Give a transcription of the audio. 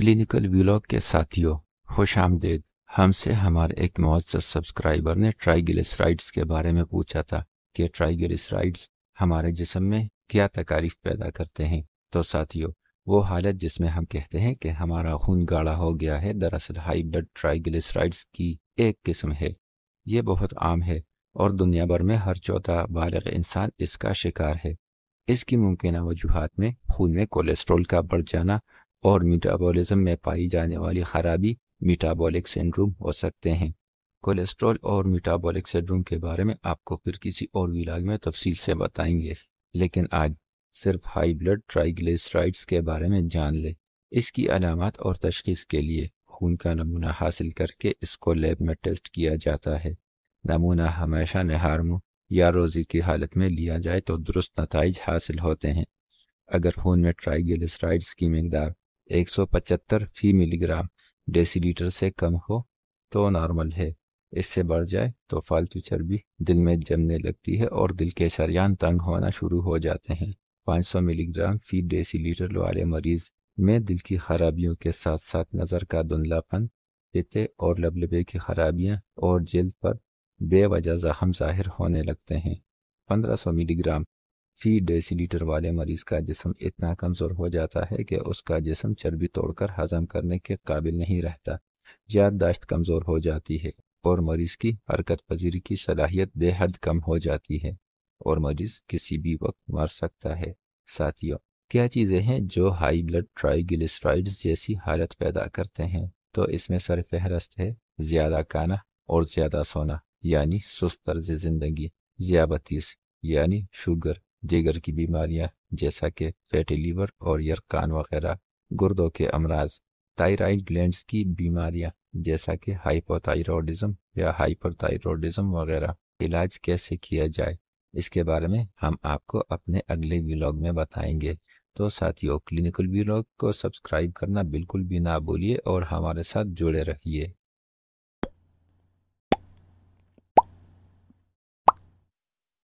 clinical vlog के साथियों खुश आमदेद हमसे हमारे एक मुआज़ सब्सक्राइबर ने ट्राइग्लिसराइड्स के बारे में पूछा था कि ट्राइग्लिसराइड्स हमारे जिसम में क्या तकारीफ पैदा करते हैं तो साथियों वो हालत जिसमें हम कहते हैं कि हमारा खून गाढ़ा हो गया है दरअसल हाई ब्लड ट्राइग्लिसराइड्स की एक किस्म है ये बहुत आम है और दुनिया भर में हर चौथा बालग इंसान इसका शिकार है इसकी मुमकिन वजूहत में खून में कोलेस्ट्रोल का बढ़ जाना और मेटाबॉलिज्म में पाई जाने वाली खराबी मेटाबॉलिक सिंड्रोम हो सकते हैं कोलेस्ट्रॉल और मेटाबॉलिक सिंड्रोम के बारे में आपको फिर किसी और विलाग में तफसील से बताएंगे लेकिन आज सिर्फ हाई ब्लड ट्राइग्लिसराइड्स के बारे में जान ले इसकी अलामत और तशखीस के लिए खून का नमूना हासिल करके इसको लैब में टेस्ट किया जाता है नमूना हमेशा नहारमो या रोज़ी की हालत में लिया जाए तो दुरुस्त नतज हासिल होते हैं अगर खून में ट्राइग्लिसराइड्स की मकदार 175 फी मिलीग्राम डेसीलीटर से कम हो तो नॉर्मल है इससे बढ़ जाए तो फालतू चर्बी दिल में जमने लगती है और दिल के शरियान तंग होना शुरू हो जाते हैं 500 मिलीग्राम फी डेसीलीटर वाले मरीज में दिल की खराबियों के साथ साथ नज़र का धुंधलापन पिते और लबलबे की खराबियां और जल्द पर बेवजह जख्म जाहिर होने लगते हैं 1500 मिलीग्राम फी डेसीलीटर वाले मरीज का जिसम इतना कमज़ोर हो जाता है कि उसका जिसम चर्बी तोड़कर हजम करने के काबिल नहीं रहता याददाश्त कमज़ोर हो जाती है और मरीज़ की हरकत पजीरी की सलाहियत बेहद कम हो जाती है और मरीज़ किसी भी वक्त मर सकता है साथियों क्या चीज़ें हैं जो हाई ब्लड ट्राइगिलिसराइड्स जैसी हालत पैदा करते हैं तो इसमें सर फहरस्त है ज़्यादा काना और ज़्यादा सोना यानी सुस्त तर्ज ज़िंदगी ज्याबतीस यानी शुगर जिगर की बीमारियां जैसा कि फैटी लीवर और यरकान वगैरह गुर्दों के अमराज थायराइड ग्लैंड्स की बीमारियां जैसा कि हाइपोथायरॉयडिज्म या हाइपरथायरॉयडिज्म वगैरह इलाज कैसे किया जाए इसके बारे में हम आपको अपने अगले व्लॉग में बताएंगे तो साथियों क्लिनिकल व्लॉग को सब्सक्राइब करना बिल्कुल भी ना भूलिए और हमारे साथ जुड़े रहिए